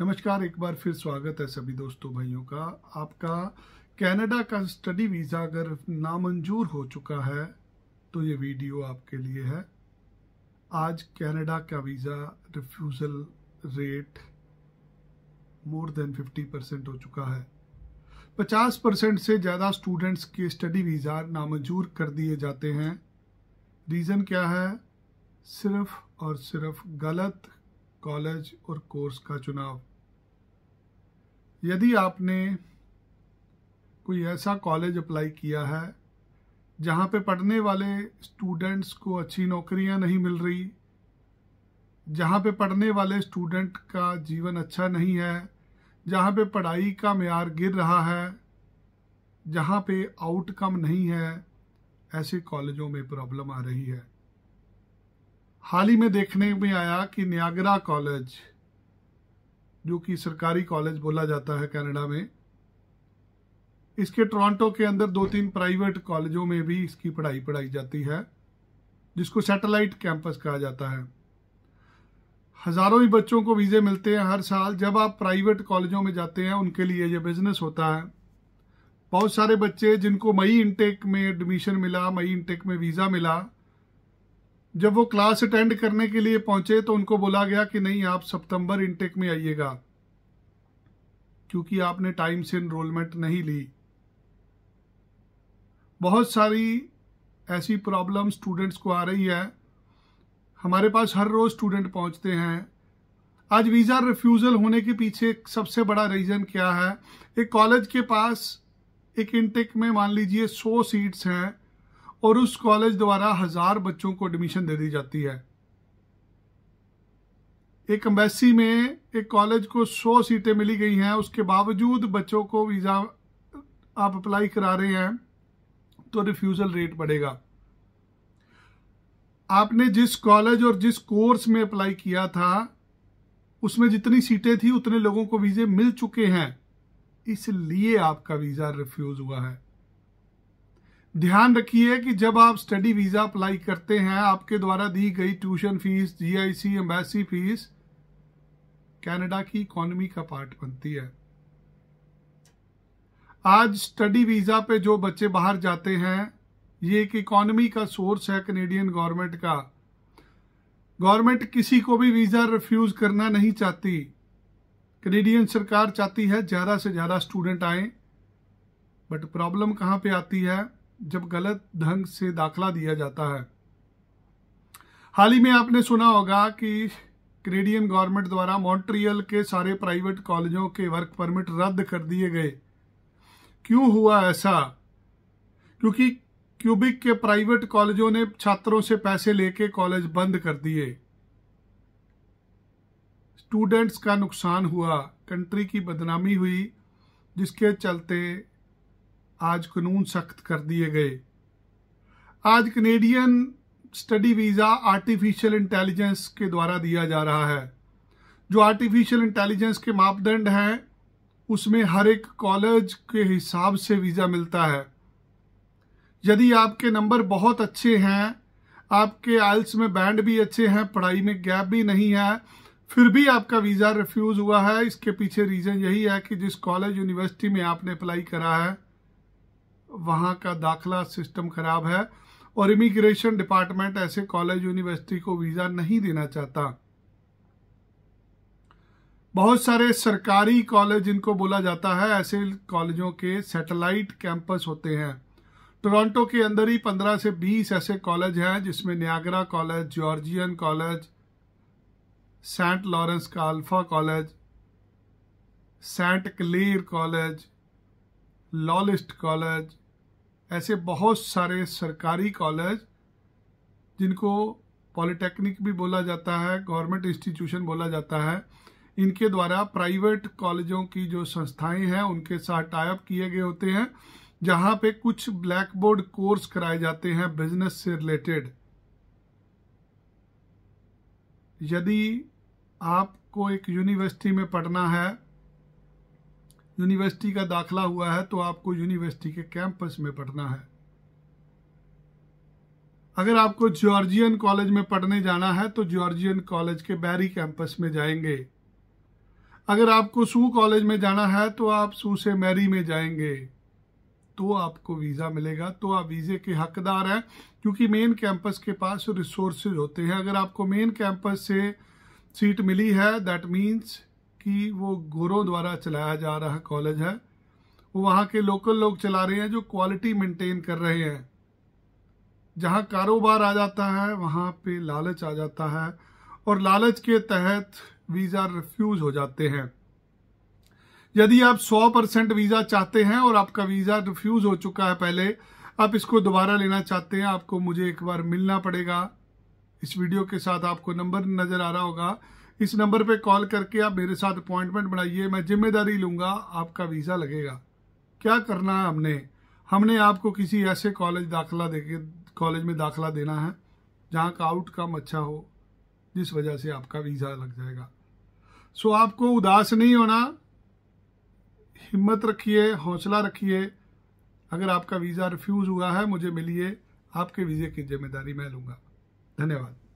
नमस्कार एक बार फिर स्वागत है सभी दोस्तों भाइयों का आपका कनाडा का स्टडी वीज़ा अगर नामंजूर हो चुका है तो ये वीडियो आपके लिए है आज कनाडा का visa refusal rate more than 50 percent हो चुका है 50 परसेंट से ज़्यादा स्टूडेंट्स के स्टडी वीज़ा नामंजूर कर दिए जाते हैं रीज़न क्या है सिर्फ और सिर्फ गलत कॉलेज और कोर्स का चुनाव यदि आपने कोई ऐसा कॉलेज अप्लाई किया है जहाँ पे पढ़ने वाले स्टूडेंट्स को अच्छी नौकरियाँ नहीं मिल रही जहाँ पे पढ़ने वाले स्टूडेंट का जीवन अच्छा नहीं है जहाँ पे पढ़ाई का मैार गिर रहा है जहाँ पे आउटकम नहीं है ऐसे कॉलेजों में प्रॉब्लम आ रही है हाल ही में देखने में आया कि न्यागरा कॉलेज जो कि सरकारी कॉलेज बोला जाता है कनाडा में इसके टोरंटो के अंदर दो तीन प्राइवेट कॉलेजों में भी इसकी पढ़ाई पढ़ाई जाती है जिसको सैटेलाइट कैंपस कहा जाता है हज़ारों ही बच्चों को वीज़े मिलते हैं हर साल जब आप प्राइवेट कॉलेजों में जाते हैं उनके लिए ये बिज़नेस होता है बहुत सारे बच्चे जिनको मई इनटेक में एडमिशन मिला मई इनटेक में वीज़ा मिला जब वो क्लास अटेंड करने के लिए पहुंचे तो उनको बोला गया कि नहीं आप सितंबर इनटेक में आइएगा क्योंकि आपने टाइम से इनरोलमेंट नहीं ली बहुत सारी ऐसी प्रॉब्लम स्टूडेंट्स को आ रही है हमारे पास हर रोज़ स्टूडेंट पहुंचते हैं आज वीज़ा रिफ्यूज़ल होने के पीछे सबसे बड़ा रीज़न क्या है एक कॉलेज के पास एक इनटेक में मान लीजिए सौ सीट्स हैं और उस कॉलेज द्वारा हजार बच्चों को एडमिशन दे दी जाती है एक एम्बेसी में एक कॉलेज को सौ सीटें मिली गई हैं उसके बावजूद बच्चों को वीज़ा आप अप्लाई करा रहे हैं तो रिफ्यूज़ल रेट बढ़ेगा आपने जिस कॉलेज और जिस कोर्स में अप्लाई किया था उसमें जितनी सीटें थी उतने लोगों को वीज़े मिल चुके हैं इसलिए आपका वीज़ा रिफ्यूज़ हुआ है ध्यान रखिए कि जब आप स्टडी वीज़ा अप्लाई करते हैं आपके द्वारा दी गई tuition fees GIC embassy fees Canada की इकोनॉमी का पार्ट बनती है आज स्टडी वीज़ा पे जो बच्चे बाहर जाते हैं ये एक इकोनॉमी का सोर्स है कनेडियन गवर्नमेंट का गवर्नमेंट किसी को भी वीज़ा रिफ्यूज़ करना नहीं चाहती कनेडियन सरकार चाहती है ज़्यादा से ज़्यादा स्टूडेंट आए बट प्रॉब्लम कहाँ पे आती है जब गलत ढंग से दाखला दिया जाता है हाल ही में आपने सुना होगा कि कैनेडियन गवर्नमेंट द्वारा मॉन्ट्रियल के सारे प्राइवेट कॉलेजों के वर्क परमिट रद्द कर दिए गए क्यों हुआ ऐसा क्योंकि क्यूबिक के प्राइवेट कॉलेजों ने छात्रों से पैसे लेके कॉलेज बंद कर दिए स्टूडेंट्स का नुकसान हुआ कंट्री की बदनामी हुई जिसके चलते आज कानून सख्त कर दिए गए आज Canadian study visa artificial intelligence के द्वारा दिया जा रहा है जो आर्टिफिशियल इंटेलिजेंस के मापदंड हैं उसमें हर एक कॉलेज के हिसाब से वीज़ा मिलता है यदि आपके नंबर बहुत अच्छे हैं आपके आइल्स में बैंड भी अच्छे हैं पढ़ाई में गैप भी नहीं है फिर भी आपका वीज़ा रिफ्यूज़ हुआ है इसके पीछे रीज़न यही है कि जिस कॉलेज यूनिवर्सिटी में आपने अप्लाई करा है वहाँ का दाखला सिस्टम ख़राब है और इमिग्रेशन डिपार्टमेंट ऐसे कॉलेज यूनिवर्सिटी को वीज़ा नहीं देना चाहता बहुत सारे सरकारी कॉलेज इनको बोला जाता है ऐसे कॉलेजों के सैटेलाइट कैंपस होते हैं टोरंटो के अंदर ही 15 से 20 ऐसे कॉलेज हैं जिसमें Niagara College Georgian College Saint Lawrence का Alpha College Saint Clair College Loyalist College ऐसे बहुत सारे सरकारी कॉलेज जिनको पॉलिटेक्निक भी बोला जाता है गवर्नमेंट इंस्टीट्यूशन बोला जाता है इनके द्वारा प्राइवेट कॉलेजों की जो संस्थाएं हैं उनके साथ टाइप किए गए होते हैं जहां पे कुछ ब्लैक बोर्ड कोर्स कराए जाते हैं बिजनेस से रिलेटेड यदि आपको एक यूनिवर्सिटी में पढ़ना है यूनिवर्सिटी का दाखला हुआ है तो आपको यूनिवर्सिटी के कैंपस में पढ़ना है अगर आपको जॉर्जियन कॉलेज में पढ़ने जाना है तो जॉर्जियन कॉलेज के बैरी कैंपस में जाएंगे अगर आपको सू कॉलेज में जाना है तो आप सू से मैरी में जाएंगे तो आपको वीज़ा मिलेगा तो आप वीज़े के हकदार हैं क्योंकि मेन कैंपस के पास रिसोर्सेज होते हैं अगर आपको मेन कैंपस से सीट मिली है दैट मीन्स कि वो गोरों द्वारा चलाया जा रहा कॉलेज है वो वहाँ के लोकल लोग चला रहे हैं जो क्वालिटी मेंटेन कर रहे हैं जहाँ कारोबार आ जाता है वहाँ पे लालच आ जाता है और लालच के तहत वीज़ा रिफ्यूज़ हो जाते हैं यदि आप 100 परसेंट वीज़ा चाहते हैं और आपका वीज़ा रिफ्यूज़ हो चुका है पहले आप इसको दोबारा लेना चाहते हैं आपको मुझे एक बार मिलना पड़ेगा इस वीडियो के साथ आपको नंबर नज़र आ रहा होगा इस नंबर पे कॉल करके आप मेरे साथ अपॉइंटमेंट बनाइए मैं जिम्मेदारी लूँगा आपका वीज़ा लगेगा क्या करना है हमने हमने आपको किसी ऐसे कॉलेज दाखिला दे कॉलेज में दाखिला देना है जहाँ का आउटकम अच्छा हो जिस वजह से आपका वीज़ा लग जाएगा सो आपको उदास नहीं होना हिम्मत रखिए हौसला रखिए अगर आपका वीज़ा रिफ्यूज़ हुआ है मुझे मिलिए आपके वीज़े की जिम्मेदारी मैं लूँगा धन्यवाद